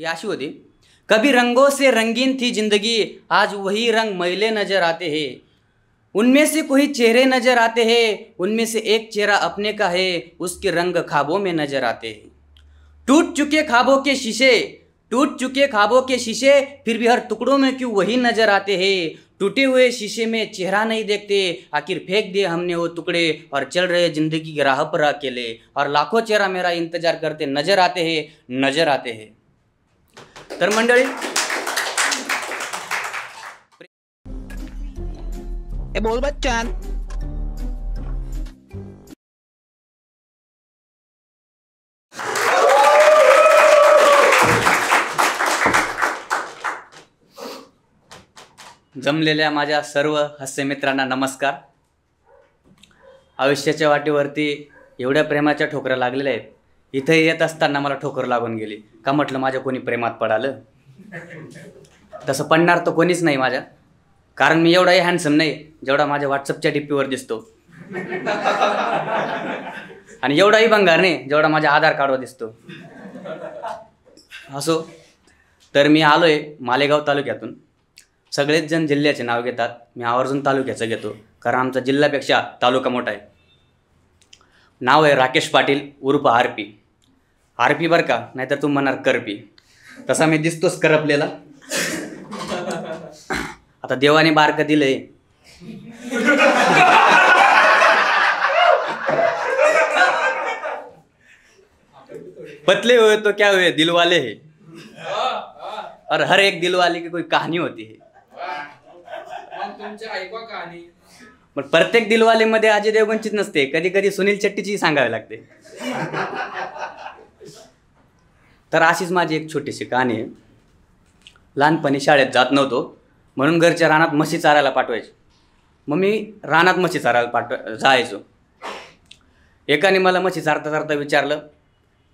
याशुदी कभी रंगों से रंगीन थी जिंदगी आज वही रंग मैले नजर आते हैं उनमें से कोई चेहरे नजर आते हैं उनमें से एक चेहरा अपने का है उसके रंग खाबों में नजर आते हैं टूट चुके खाबों के शीशे टूट चुके खाबों के शीशे फिर भी हर टुकड़ों में क्यों वही नजर आते हैं टूटे हुए शीशे में चेहरा नहीं देखते आखिर फेंक दिए हमने वो टुकड़े और चल रहे जिंदगी के राह पर अकेले और लाखों चेहरा मेरा इंतजार करते नजर आते हैं नजर आते हैं तर मंडळी बोल बच्चन जमलेल्या माझ्या सर्व हास्यमित्रांना नमस्कार आयुष्याच्या वाटेवरती एवढ्या प्रेमाच्या ठोकऱ्या लागलेल्या आहेत इथे येत असताना मला ठोकर लागून गेली का म्हटलं माझ्या कोणी प्रेमात पडालं तसं पडणार तर कोणीच नाही माझ्या कारण मी एवढाही हँडसम नाही जेवढा माझ्या व्हॉट्सअपच्या टिप्पीवर दिसतो आणि एवढाही बंगार नाही जेवढा माझ्या आधार कार्डवर दिसतो असो तर मी आलो आहे मालेगाव तालुक्यातून सगळेच जण जिल्ह्याचे नाव घेतात मी आवर्जून तालुक्याचं घेतो कारण आमचा जिल्ह्यापेक्षा तालुका मोठा आहे नाव आहे राकेश पाटील उर्फ आरपी आरपी बर का नाहीतर तू म्हणणार करपी तसा मी दिसतोच करपलेला आता देवाने बारक दिलंय पतले हुए तो क्या हुए दिलवाले हे और हर एक दिलवाले की कोई कहाणी होती है पण प्रत्येक दिलवाले मध्ये अजय देवगंचीच नसते कधी कधी सुनील शेट्टीची सांगावे लागते तर अशीच माझी एक छोटीशी कहाणी आहे लहानपणी शाळेत जात नव्हतो म्हणून घरच्या रानात म्हशी चारायला पाठवायचे मग मी रानात म्हशी चारायला पाठवाय जायचो एकाने मला म्हशी चारता चारता विचारलं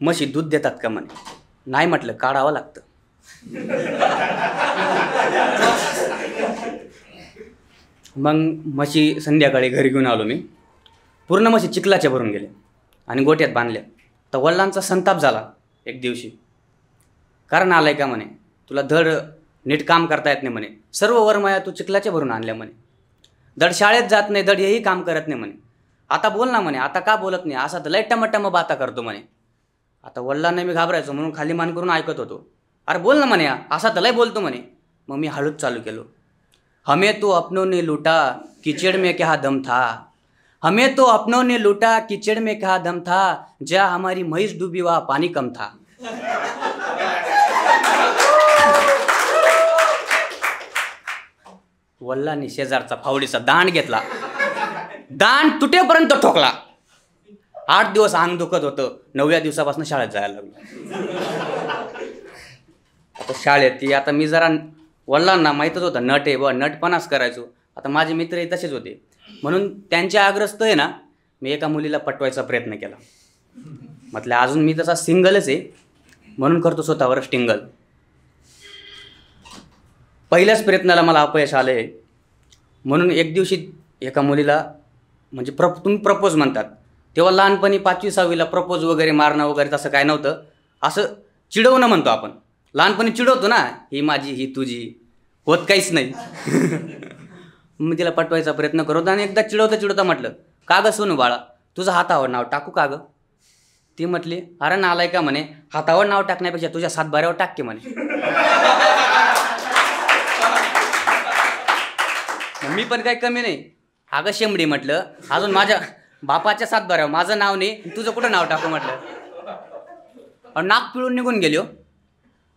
म्हशी दूध देतात का म्हणे नाही म्हटलं काढावं लागतं मग म्हशी संध्याकाळी घरी घेऊन आलो मी पूर्ण म्हशी चिखलाच्या भरून गेले आणि गोट्यात बांधल्या तर वडिलांचा संताप झाला एक दिवशी कारण आलाय का म्हणे तुला धड नीट काम करता येत नाही म्हणे सर्व वरमाया तू चिखलाच्या भरून आणल्या म्हणे धड शाळेत जात नाही धड हेही काम करत नाही म्हणे आता बोल ना म्हणे आता का बोलत नाही असा तर लय टमटम बाता करतो म्हणे आता वडिलांना मी घाबरायचो म्हणून खाली मान करून ऐकत होतो अरे बोल ना म्हणे असा तर बोलतो म्हणे मग मी हळूच चालू केलो हमे तो अपनो ने लुटा किचड में क्या दम था हमे तो अपनो ने लूटा कीचड़ में क्या दम था ज्या हमारी महिष डूबी वा पाणी कम था वल्लांनी शेजारचा फावडीचा दान घेतला दान तुटेपर्यंत ठोकला आठ दिवस अंग दुखत होतं नवव्या दिवसापासून शाळेत जायला लागलं आता शाळेत ती आता मी जरा वल्लांना माहीतच होतं नट आहे व नटपणाच करायचो आता माझे मित्रही तसेच होते म्हणून त्यांच्या आग्रस्त आहे ना मी एका मुलीला पटवायचा प्रयत्न केला म्हटलं अजून मी तसा सिंगलच आहे म्हणून करतो स्वतःवर स्टिंगल पहिल्याच प्रयत्नाला मला अपयश आलं आहे म्हणून एक दिवशी एका मुलीला म्हणजे प्रप तुम्ही प्रपोज म्हणतात तेव्हा लहानपणी पाचवी सहावीला प्रपोज वगैरे मारणं वगैरे तसं काय नव्हतं असं चिडवणं म्हणतो आपण लहानपणी चिडवतो ना ही माझी ही तुझी होत काहीच नाही मी तिला पटवायचा प्रयत्न करतो आणि एकदा चिडवता चिडवता म्हटलं का गं सोनू बाळा तुझं हातावर नाव टाकू का गं ती म्हटली अरे नालाय का म्हणे हातावर नाव टाकण्यापेक्षा तुझ्या सातबाऱ्यावर टाक की म्हणे मी पण काही कमी नाही अगं शेंबडी म्हटलं अजून माझ्या बापाच्या सात माझं नाव नाही तुझं कुठं नाव टाकू म्हटलं नाक पिळून निघून गेलो हो.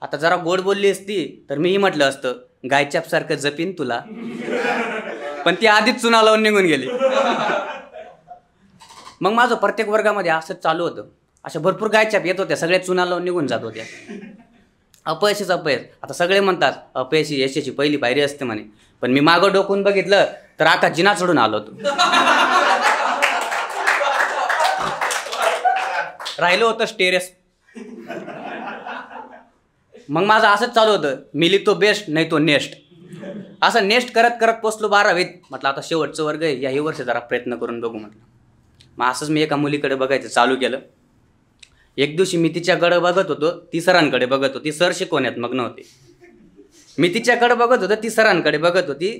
आता जरा गोड बोलली असती तर मीही म्हटलं असतं गायच्यापसारखं जपीन तुला पण ती आधीच चुना लावून निघून गेली मग माझं प्रत्येक वर्गामध्ये असं चालू होतं अशा भरपूर गायच्याप येत होत्या सगळ्या चुना लावून निघून जात होत्या अपयशच अपयश आता सगळे म्हणतात अपयशी यशाची पहिली पायरी असते म्हणे पण मी मागं डोकून बघितलं तर आता जिना चढून आलो होतो राहिलो होतं स्टेरियस मग माझं असंच चालू होतं मी तो बेस्ट नाही तो नेस्ट असं नेस्ट करत करत पोचलो बारावीत म्हटलं आता शेवटचं वर्ग आहे याही वर्ष जरा प्रयत्न करून बघू म्हटलं मग असंच मी एका मुलीकडे बघायचं चालू केलं एक दिवशी मी तिच्याकडे बघत होतो ती सरांकडे बघत होती सर शिकवण्यात मग्न नव्हते मी तिच्याकडे बघत होतं ती सरांकडे बघत होती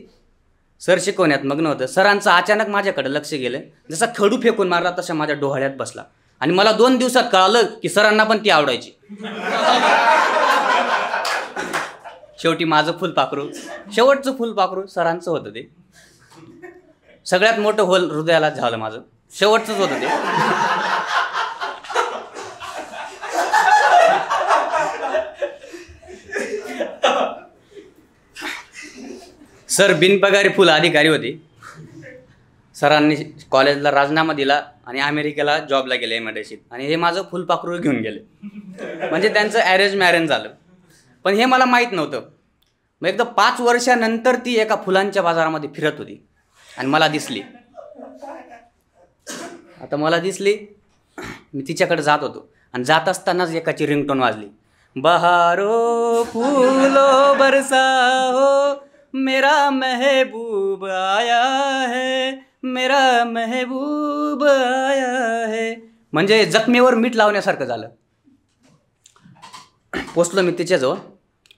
सर शिकवण्यात मग्न नव्हतं सरांचं अचानक माझ्याकडे लक्ष गेलं जसा खडू फेकून मारला तसा माझ्या डोहाळ्यात बसला आणि मला दोन दिवसात कळालं की सरांना पण ती आवडायची शेवटी माझं फुलपाखरू शेवटचं फुलपाखरू सरांचं होतं ते सगळ्यात मोठं होल हृदयाला झालं माझं शेवटचंच होतं ते सर बिनपगारी फुल अधिकारी होते सरांनी कॉलेजला राजीनामा दिला आणि अमेरिकेला जॉबला गेले एमआयडीसीत आणि हे माझं फुलपाखरू घेऊन गेले म्हणजे त्यांचं अरेंज मॅरेंज झालं पण हे मला माहीत नव्हतं मग एकदा पाच वर्षानंतर ती एका फुलांच्या बाजारामध्ये फिरत होती आणि मला दिसली आता मला दिसली मी तिच्याकडे जात होतो आणि जात असतानाच एकाची रिंगटोन वाजली बहारो फुलो बरसा हो मेरा महबूब आया है मेरा महबूब आया है म्हणजे जखमीवर मीठ लावण्यासारखं झालं पोचलो मी तिच्याजवळ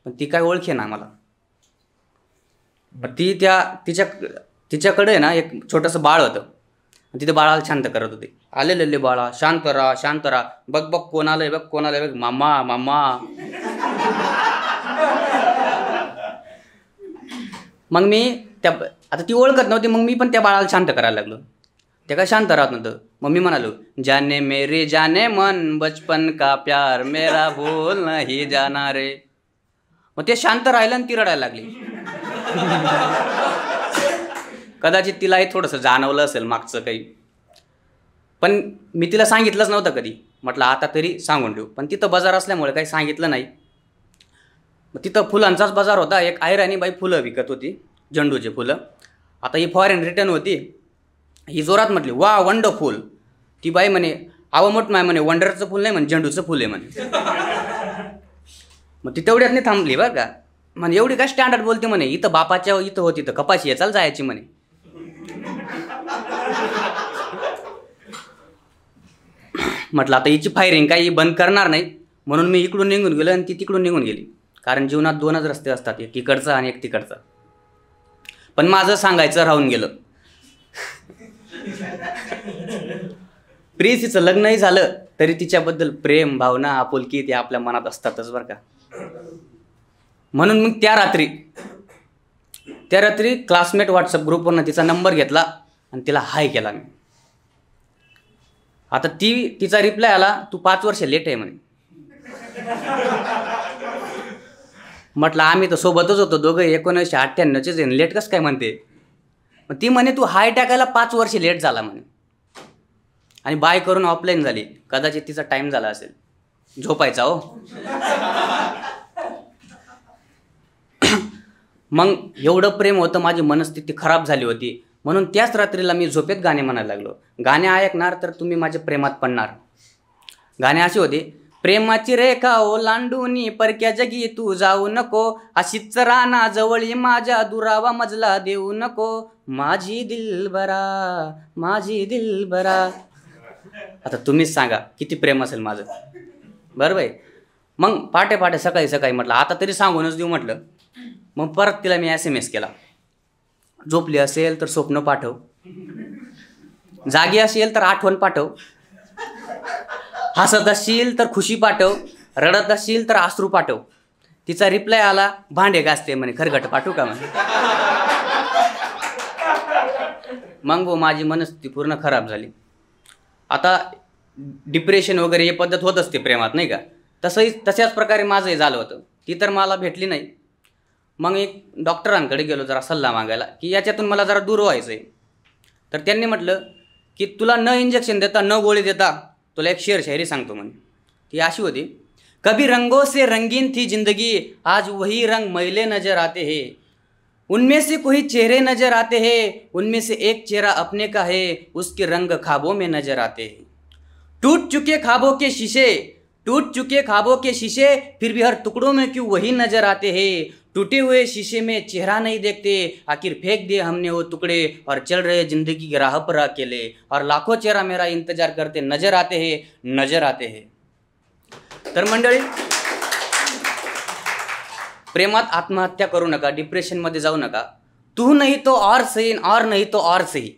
पण ती काय ओळखे ना मला ती त्या तिच्या तिच्याकडे ना एक छोटंसं बाळ होतं तिथे बाळाला शांत करत होते आलेले बाळा शांत राहा शांत राहा बघ बघ कोणाला बघ कोणाला बघ मामा मामा मग मी त्या आता ती ओळखत नव्हती मग मी पण त्या बाळाला शांत करायला लागलो ते काय शांत राहत नव्हतं मग मी म्हणालो जाने मेरे जाने मन बचपन का प्यार मेरा बोल नाही जाना रे मग ते शांत राहिलं आणि ती रडायला लागली कदाचित तिलाही थोडंसं जाणवलं असेल मागचं काही पण मी तिला सांगितलंच नव्हतं कधी म्हटलं आता तरी सांगून ठेवू पण तिथं बाजार असल्यामुळे काही सांगितलं नाही मग तिथं फुलांचाच बाजार होता एक आणि बाई फुलं विकत होती झेंडूची फुलं आता ही फॉरेन रिटर्न होती ही जोरात म्हटली वा वंडरफुल ती बाई म्हणे आवं मोठ माय म्हणे वंडरचं फुल नाही म्हणे झेंडूचं फुल आहे म्हणे मग ती तेवढ्यात नाही थांबली बरं का म्हणे एवढी काय स्टँडर्ड बोलते म्हणे इथं बापाच्या इथं होती तर कपाशी आहे चाल जायची म्हणे म्हटलं आता हिची फायरिंग काही बंद करणार नाही म्हणून मी इकडून निघून गेलो आणि ती तिकडून निघून गेली कारण जीवनात दोनच रस्ते असतात एक इकडचा आणि एक तिकडचा पण माझं सांगायचं राहून गेलं प्रिय तिचं लग्नही झालं तरी तिच्याबद्दल प्रेम भावना आपुलकी त्या आपल्या मनात असतातच बरं का म्हणून मग त्या रात्री त्या रात्री क्लासमेट व्हॉट्सअप ग्रुपवरनं तिचा नंबर घेतला आणि तिला हाय केला मी आता ती तिचा रिप्लाय आला तू पाच वर्ष लेट आहे म्हणे म्हटलं आम्ही तर सोबतच होतो दोघं एकोणीसशे अठ्ठ्याण्णवचे लेट कसं काय म्हणते मग ती म्हणे तू हाय टाकायला पाच वर्ष लेट झाला म्हणे आणि बाय करून ऑफलाईन झाली कदाचित तिचा टाईम झाला असेल झोपायचा हो मग एवढं प्रेम होतं माझी मनस्थिती खराब झाली होती म्हणून त्याच रात्रीला मी झोपेत गाणे म्हणायला लागलो गाणे ऐकणार तर तुम्ही माझ्या प्रेमात पडणार गाणे असे होते प्रेमाची रेखा ओलांडूनी परक्या जगी तू जाऊ नको अशीच राणा जवळी माझ्या दुरावा मजला देऊ नको माझी दिलबरा माझी दिलबरा आता तुम्हीच सांगा किती प्रेम असेल माझं बरं बाई मग पाटे पाटे सकाळी सकाळी म्हटलं आता तरी सांगूनच देऊ म्हटलं मग परत तिला मी एस एम एस केला झोपली असेल तर स्वप्न पाठव जागी असेल तर आठवण पाठव हसत असशील तर खुशी पाठव रडत असशील तर आसरू पाठव तिचा रिप्लाय आला भांडे गाजते म्हणे खरगट पाठवू का म्हणे मग हो माझी मनस्थिती पूर्ण खराब झाली आता डिप्रेशन वगैरे हे पद्धत होत असते प्रेमात नाही का तसंही तशाच प्रकारे माझंही झालं होतं ती तर मला भेटली नाही मग एक डॉक्टरांकडे गेलो जरा सल्ला मागायला की याच्यातून मला जरा दूर व्हायचं आहे तर त्यांनी म्हटलं की तुला न इंजेक्शन देता न गोळी देता तुला एक शेर शायरी सांगतो मन ती अशी होती कभी रंगों से रंगीन थी जिंदगी आज वही रंग मैले नजर आते है उनमें से कोई चेहरे नजर आते हैं उनमें से एक चेहरा अपने का है उसके रंग खाबों में नजर आते हैं टूट चुके खाबों के शीशे टूट चुके खाबों के शीशे फिर भी हर टुकड़ों में क्यों वही नजर आते हैं टूटे हुए शीशे में चेहरा नहीं देखते आखिर फेंक दिए हमने वो टुकड़े और चल रहे जिंदगी के राह पर अकेले और लाखों चेहरा मेरा इंतजार करते नजर आते हैं नजर आते हैं तर मंडल प्रेमात आत्महत्या करू नका मध्य जाऊ नका तू नहीं तो और सही और नहीं तो और सही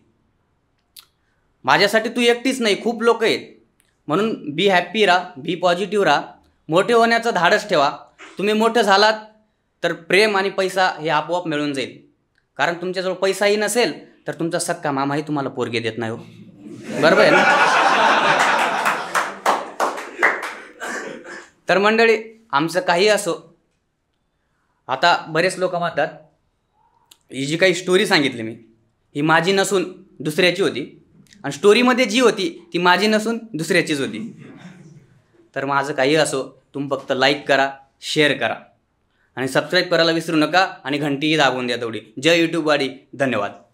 माझ्यासाठी तू एकटीच नाही खूप लोक आहेत म्हणून बी हॅप्पी राहा बी पॉझिटिव्ह राहा मोठे होण्याचं धाडस ठेवा तुम्ही मोठं झालात तर प्रेम आणि पैसा हे आपोआप मिळून जाईल कारण तुमच्याजवळ पैसाही नसेल तर तुमचा सक्का मामाही तुम्हाला पोरगे देत नाही हो बरोबर आहे ना तर मंडळी आमचं काही असो आता बरेच लोक म्हणतात ही जी काही स्टोरी सांगितली मी ही माझी नसून दुसऱ्याची होती आणि स्टोरीमध्ये जी होती ती माझी नसून दुसऱ्याचीच होती तर माझं काही असो तुम्ही फक्त लाईक करा शेअर करा आणि सबस्क्राईब करायला विसरू नका आणि घंटीही दाबून द्या तेवढी जय यूट्यूबवाडी धन्यवाद